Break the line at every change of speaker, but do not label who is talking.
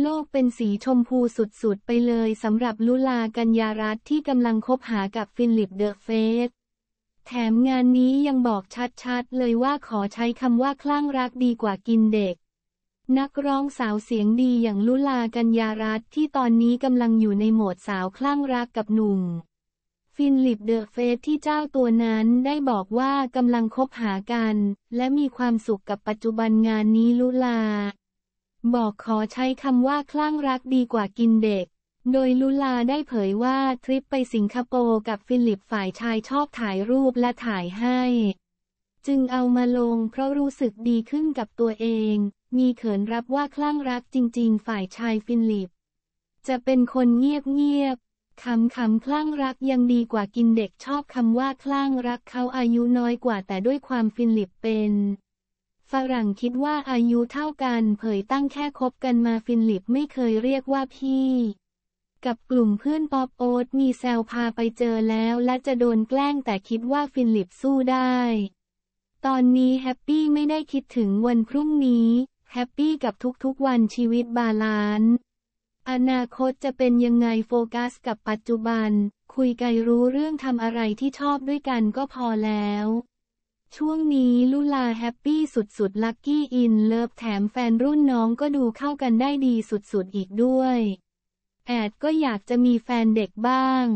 โลกเป็นสีชมพูสุดๆไปเลยสำหรับลุลากัญญารัตที่กำลังคบหากับฟิลิป เดอะเฟส แถมงานนี้ยังบอกชัดๆ เลยว่าขอใช้คำว่าคลั่งรักดีกว่ากินเด็ก นักร้องสาวเสียงดีอย่างลุลากัญญารัตที่ตอนนี้กำลังอยู่ในโหมดสาวคลั่งรักกับหนุ่มฟินลิป เดอะเฟสที่เจ้าตัวนั้นได้บอกว่ากำลังคบหากัน และมีความสุขกับปัจจุบันงานนี้ลุลาบอกขอใช้คำว่าคลั่งรักดีกว่ากินเด็ก โดยลุลาได้เผยว่าทริปไปสิงคโปร์กับฟิลิปฝ่ายชายชอบถ่ายรูปและถ่ายให้ จึงเอามาลงเพราะรู้สึกดีขึ้นกับตัวเอง มีเขินรับว่าคลั่งรักจริง ๆ ฝ่ายชายฟิลิป จะเป็นคนเงียบๆคำคำคลั่งรักยังดีกว่ากินเด็กชอบคำว่าคลั่งรักเขาอายุน้อยกว่าแต่ด้วยความฟิลิปเป็นฝรั่งคิดว่าอายุเท่ากันเผยตั้งแค่คบกันมาฟินลิปไม่เคยเรียกว่าพี่ กับกลุ่มเพื่อนป๊อปโอ๊ตมีแซวพาไปเจอแล้วและจะโดนแกล้งแต่คิดว่าฟินลิปสู้ได้ ตอนนี้แฮปปี้ไม่ได้คิดถึงวันพรุ่งนี้ แฮปปี้กับทุกๆ วันชีวิตบาลานซ์อนาคตจะเป็นยังไงโฟกัสกับปัจจุบัน คุยกันรู้เรื่องทำอะไรที่ชอบด้วยกันก็พอแล้วช่วงนี้ลุลาแฮปปี้สุดๆ ลักกี้อินเลิฟแถมแฟนรุ่นน้องก็ดูเข้ากันได้ดีสุดๆ อีกด้วย แอดก็อยากจะมีแฟนเด็กบ้าง